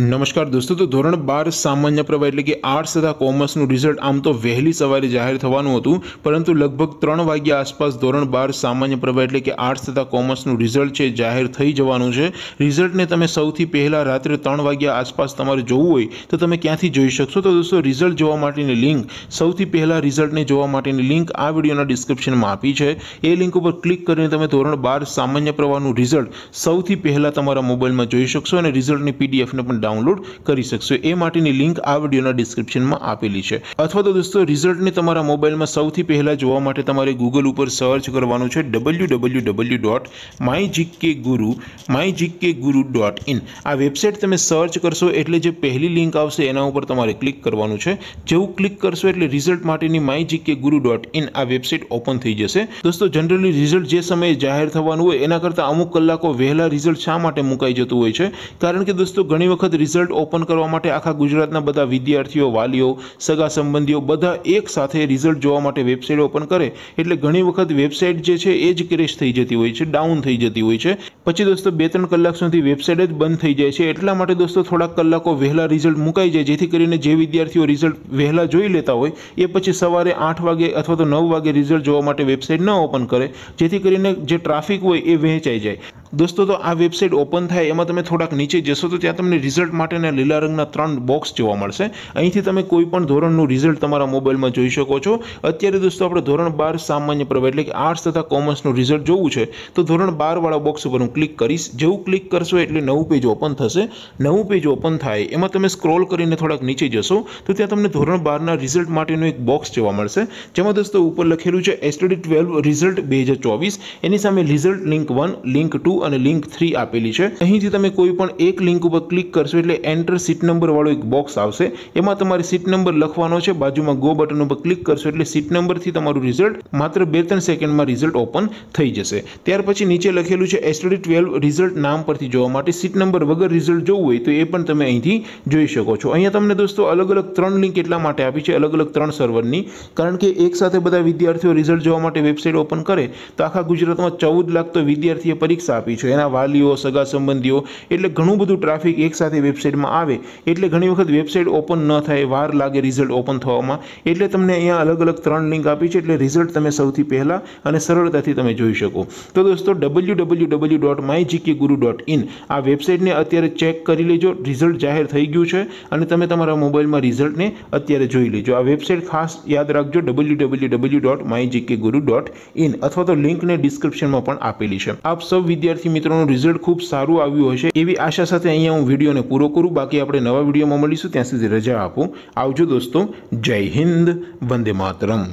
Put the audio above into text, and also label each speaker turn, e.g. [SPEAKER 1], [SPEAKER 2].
[SPEAKER 1] નમસ્કાર દોસ્તો તો ધોરણ બાર સામાન્ય પ્રવાહ એટલે કે આર્ટ્સ તથા કોમર્સનું રિઝલ્ટ આમ તો વહેલી સવારે જાહેર થવાનું હતું પરંતુ લગભગ ત્રણ વાગ્યા આસપાસ ધોરણ બાર સામાન્ય પ્રવાહ એટલે કે આર્ટ્સ તથા કોમર્સનું રિઝલ્ટ છે જાહેર થઈ જવાનું છે રિઝલ્ટને તમે સૌથી પહેલાં રાત્રે ત્રણ વાગ્યા આસપાસ તમારે જોવું હોય તો તમે ક્યાંથી જોઈ શકશો તો દોસ્તો રિઝલ્ટ જોવા માટેની લિંક સૌથી પહેલાં રિઝલ્ટને જોવા માટેની લિંક આ વિડીયોના ડિસ્ક્રિપ્શનમાં આપી છે એ લિંક ઉપર ક્લિક કરીને તમે ધોરણ બાર સામાન્ય પ્રવાહનું રિઝલ્ટ સૌથી પહેલાં તમારા મોબાઈલમાં જોઈ શકશો અને રિઝલ્ટની પીડીએફને પણ ડાઉનલોડ કરી શકશો એ માટેની લિંક આ વિડીયોના ડિસ્ક્રિપ્શનમાં આપેલી છે અથવા તો દોસ્તો રિઝલ્ટને તમારા મોબાઈલમાં સૌથી પહેલાં જોવા માટે તમારે ગૂગલ ઉપર સર્ચ કરવાનું છે W W W dot my GK guru my GK guru dot in આ વેબસાઇટ તમે સર્ચ કરશો એટલે જે પહેલી લિંક આવશે એના ઉપર તમારે ક્લિક કરવાનું છે જેવું ક્લિક કરશો એટલે રિઝલ્ટ માટેની my GK guru dot in આ વેબસાઇટ ઓપન થઈ જશે દોસ્તો જનરલી રિઝલ્ટ જે સમયે જાહેર થવાનું હોય એના કરતાં અમુક કલાકો વહેલા રિઝલ્ટ શા માટે મુકાઈ જતું હોય છે કારણ કે દોસ્તો ઘણી વખત વખત રિઝલ્ટ ઓપન કરવા માટે આખા ગુજરાતના બધા વિદ્યાર્થીઓ વાલીઓ સગા સંબંધીઓ બધા એક સાથે રિઝલ્ટ જોવા માટે વેબસાઇટ ઓપન કરે એટલે ઘણી વખત વેબસાઇટ જે છે એ જ ક્રેશ થઈ જતી હોય છે ડાઉન થઈ જતી હોય છે પછી દોસ્તો બે ત્રણ કલાક સુધી વેબસાઇટ જ બંધ થઈ જાય છે એટલા માટે દોસ્તો થોડાક કલાકો વહેલા રિઝલ્ટ મુકાઈ જાય જેથી કરીને જે વિદ્યાર્થીઓ રિઝલ્ટ વહેલા જોઈ લેતા હોય એ પછી સવારે આઠ વાગે અથવા તો નવ વાગે રિઝલ્ટ જોવા માટે વેબસાઇટ ન ઓપન કરે જેથી કરીને જે ટ્રાફિક હોય એ વહેંચાઈ જાય દોસ્તો તો આ વેબસાઇટ ઓપન થાય એમાં તમે થોડાક નીચે જશો તો ત્યાં તમને રિઝલ્ટ માટેના લીલા રંગના ત્રણ બોક્સ જોવા મળશે અહીંથી તમે કોઈ પણ ધોરણનું રિઝલ્ટ તમારા મોબાઈલમાં જોઈ શકો છો અત્યારે દોસ્તો આપણે ધોરણ બાર સામાન્ય પ્રવાહ એટલે કે આર્ટ્સ તથા કોમર્સનું રિઝલ્ટ જોવું છે તો ધોરણ બારવાળા બોક્સ ઉપર હું ક્લિક કરીશ જેવું ક્લિક કરશો એટલે નવું પેજ ઓપન થશે નવું પેજ ઓપન થાય એમાં તમે સ્ક્રોલ કરીને થોડાક નીચે જશો તો ત્યાં તમને ધોરણ બારના રિઝલ્ટ માટેનું એક બોક્સ જોવા મળશે જેમાં દોસ્તો ઉપર લખેલું છે એસટીડી ટ્વેલ્વ રિઝલ્ટ બે હજાર ચોવીસ એની સામે result link one link two અને લિંક થ્રી આપેલી છે અહીંથી તમે કોઈ પણ એક લિંક ઉપર ક્લિક કરશો એટલે એન્ટર સીટ નંબરવાળો એક બોક્સ આવશે એમાં તમારે સીટ નંબર લખવાનો છે બાજુમાં ગો બટન ઉપર ક્લિક કરશો એટલે સીટ નંબરથી તમારું રિઝલ્ટ માત્ર બે ત્રણ સેકન્ડમાં રિઝલ્ટ ઓપન થઈ જશે ત્યાર પછી નીચે લખેલું છે એસટડી ટ્વેલ્વ રિઝલ્ટ નામ પરથી જોવા માટે સીટ નંબર વગર રિઝલ્ટ જોવું હોય તો એ પણ તમે અહીંથી જોઈ શકો છો અહીંયા તમને દોસ્તો અલગ અલગ ત્રણ લિંક એટલા માટે આપી છે અલગ અલગ ત્રણ સર્વરની કારણ કે એક સાથે બધા વિદ્યાર્થીઓ રિઝલ્ટ જોવા માટે વેબસાઇટ ઓપન કરે તો આખા ગુજરાતમાં ચૌદ લાખ તો વિદ્યાર્થીએ પરીક્ષા આપી આપી છે એના વાલીઓ સગા સંબંધીઓ એટલે ઘણું બધું ટ્રાફિક એકસાથે વેબસાઇટમાં આવે એટલે ઘણી વખત વેબસાઇટ ઓપન ન થાય વાર લાગે રિઝલ્ટ ઓપન થવામાં એટલે તમને અહીંયા અલગ અલગ ત્રણ લિંક આપી છે એટલે રિઝલ્ટ તમે સૌથી પહેલાં અને સરળતાથી તમે જોઈ શકો તો દોસ્તો W W W dot my GK guru dot in આ વેબસાઇટને અત્યારે ચેક કરી લેજો રિઝલ્ટ જાહેર થઈ ગયું છે અને તમે તમારા મોબાઈલમાં રિઝલ્ટને અત્યારે જોઈ લેજો આ વેબસાઇટ ખાસ યાદ રાખજો W W W dot my GK guru dot in અથવા તો લિંકને ડિસ્ક્રિપ્શનમાં પણ આપેલી છે આપ સૌ વિદ્યાર્થી વિદ્યાર્થી મિત્રોનું રિઝલ્ટ ખૂબ સારું આવ્યું હશે એવી આશા સાથે અહીંયા હું વિડીયોને પૂરો કરું બાકી આપણે નવા વિડીયોમાં મળીશું ત્યાં સુધી રજા આપો આવજો દોસ્તો જય હિન્દ વંદે માતરમ